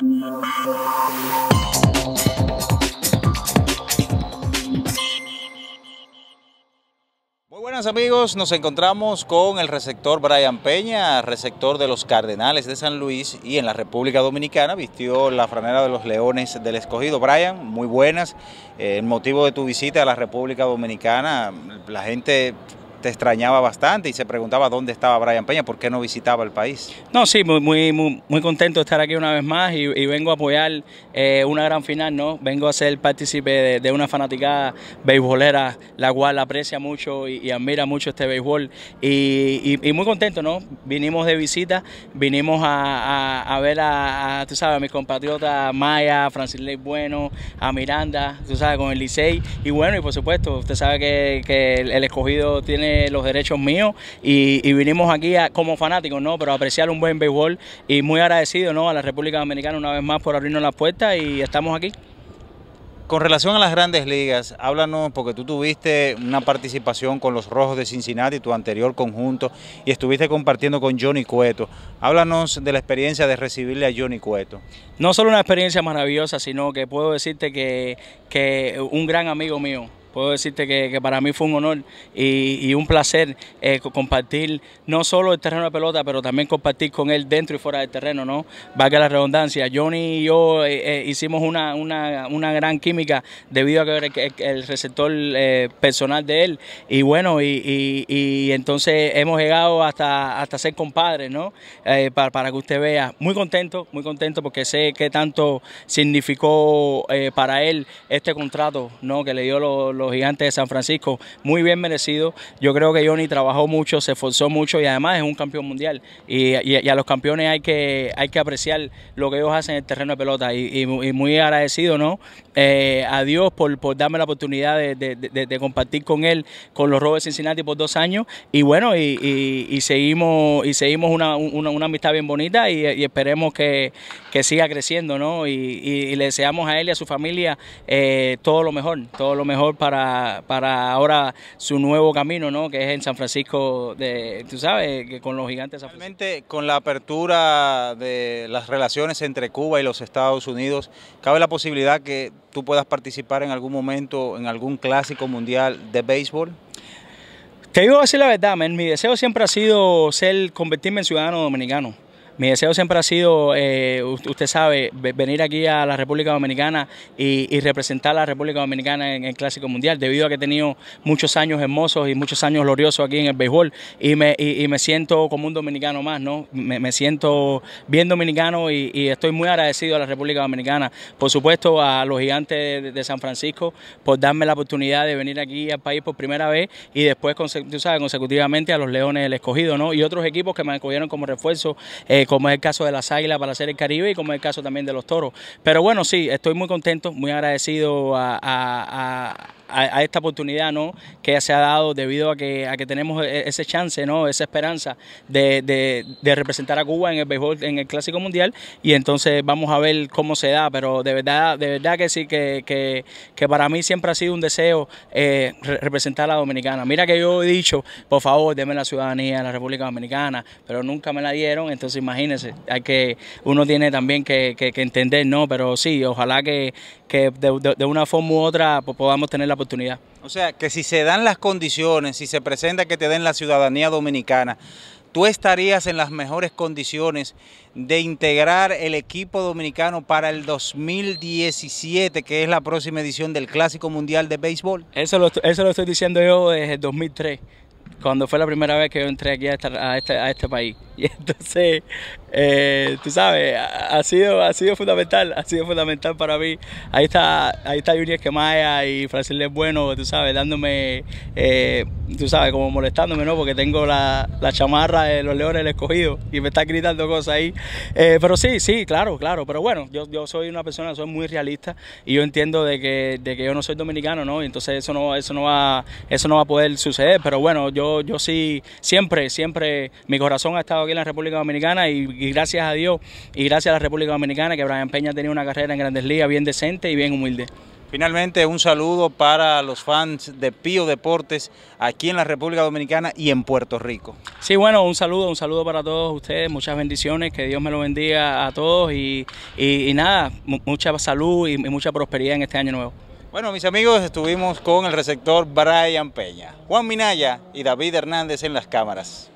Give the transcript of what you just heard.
Muy buenas amigos, nos encontramos con el receptor Brian Peña, receptor de los Cardenales de San Luis y en la República Dominicana vistió la franera de los Leones del Escogido. Brian, muy buenas. Eh, el motivo de tu visita a la República Dominicana, la gente te extrañaba bastante y se preguntaba dónde estaba Brian Peña, por qué no visitaba el país. No, sí, muy, muy, muy, contento de estar aquí una vez más y, vengo a apoyar eh, una gran final, ¿no? Vengo a ser partícipe de, una fanaticada beisbolera, la cual aprecia mucho y, admira mucho este béisbol y, muy contento, ¿no? Vinimos de visita, vinimos a, a, ver a, tú sabes, a mis compatriotas Maya, Francis Ley Bueno, a Miranda, tú sabes, con el Licey y bueno, y por supuesto, usted sabe que, el escogido tiene los derechos míos y, vinimos aquí como fanáticos, ¿no? Pero apreciar un buen béisbol y muy agradecido, ¿no? A la República Dominicana una vez más por abrirnos las puertas y estamos aquí. Con relación a las grandes ligas, háblanos, porque tú tuviste una participación con los Rojos de Cincinnati, tu anterior conjunto, y estuviste compartiendo con Johnny Cueto. Háblanos de la experiencia de recibirle a Johnny Cueto. No solo una experiencia maravillosa, sino que puedo decirte que, que un gran amigo mío, puedo decirte que, para mí fue un honor y, un placer eh, compartir no solo el terreno de pelota, pero también compartir con él dentro y fuera del terreno, ¿no? Valga la redundancia. Johnny y yo eh, eh, hicimos una, gran química debido a que el, el receptor personal de él. Y bueno, y, entonces hemos llegado hasta, hasta ser compadres, ¿no? Para, que usted vea. Muy contento, muy contento porque sé qué tanto significó para él este contrato, ¿no? Que le dio los los gigantes de San Francisco. Muy bien merecido. Yo creo que Johnny trabajó mucho, se esforzó mucho y además es un campeón mundial. Y, a los campeones hay que, hay que apreciar lo que ellos hacen en el terreno de pelota. Y, muy agradecido, ¿no? Eh, a Dios por, darme la oportunidad de, compartir con él, con los Robes Cincinnati por dos años. Y bueno, y, seguimos, y seguimos una, amistad bien bonita y, esperemos que, siga creciendo, ¿no? Y, le deseamos a él y a su familia eh, todo lo mejor, todo lo mejor para para, ahora su nuevo camino, ¿no? Que es en San Francisco, de, tú sabes, que con los gigantes. Realmente, con la apertura de las relaciones entre Cuba y los Estados Unidos, cabe la posibilidad que tú puedas participar en algún momento en algún clásico mundial de béisbol. Te digo así la verdad, mi deseo siempre ha sido ser, convertirme en ciudadano dominicano. Mi deseo siempre ha sido, eh, usted sabe, venir aquí a la República Dominicana y, representar a la República Dominicana en el Clásico Mundial, debido a que he tenido muchos años hermosos y muchos años gloriosos aquí en el béisbol y me, me siento como un dominicano más, ¿no? Me, siento bien dominicano y, estoy muy agradecido a la República Dominicana, por supuesto a los gigantes de, San Francisco por darme la oportunidad de venir aquí al país por primera vez y después, tú sabes, consecutivamente a los Leones del Escogido, ¿no? Y otros equipos que me acudieron como refuerzo. Eh, como es el caso de las águilas para hacer el Caribe y como es el caso también de los toros. Pero bueno, sí, estoy muy contento, muy agradecido a, a, esta oportunidad ¿no? que se ha dado debido a que, que tenemos e, ese chance, ¿no? esa esperanza de, representar a Cuba en el béisbol, en el Clásico Mundial y entonces vamos a ver cómo se da, pero de verdad, de verdad que sí, que, que, para mí siempre ha sido un deseo eh, representar a la Dominicana. Mira que yo he dicho, por favor, deme la ciudadanía de la República Dominicana, pero nunca me la dieron, entonces imagínense, hay que, uno tiene también que, que entender, ¿no? Pero sí, ojalá que, de, de una forma u otra pues, podamos tener la o sea, que si se dan las condiciones, si se presenta que te den la ciudadanía dominicana, tú estarías en las mejores condiciones de integrar el equipo dominicano para el 2017, que es la próxima edición del Clásico Mundial de Béisbol? Eso lo, eso lo estoy diciendo yo desde el 2003 cuando fue la primera vez que yo entré aquí a, este, este, país. Y entonces, eh, tú sabes, ha sido, ha sido fundamental, ha sido fundamental para mí. Ahí está, ahí está Yuri Esquemaya y es Bueno, tú sabes, dándome, eh, tú sabes, como molestándome, ¿no? Porque tengo la, la, chamarra de los leones del escogido y me está gritando cosas ahí. Eh, pero sí, sí, claro, claro. Pero bueno, yo, yo soy una persona, soy muy realista y yo entiendo de que, de que yo no soy dominicano, ¿no? y Entonces eso no, eso no va, eso no va a poder suceder. Pero bueno, yo, sí, siempre, siempre, mi corazón ha estado aquí en la República Dominicana y, gracias a Dios y gracias a la República Dominicana que Brian Peña ha tenido una carrera en grandes ligas bien decente y bien humilde. Finalmente, un saludo para los fans de Pío Deportes aquí en la República Dominicana y en Puerto Rico. Sí, bueno, un saludo, un saludo para todos ustedes, muchas bendiciones, que Dios me lo bendiga a todos y nada, mucha salud y mucha prosperidad en este año nuevo. Bueno, mis amigos, estuvimos con el receptor Brian Peña, Juan Minaya y David Hernández en las cámaras.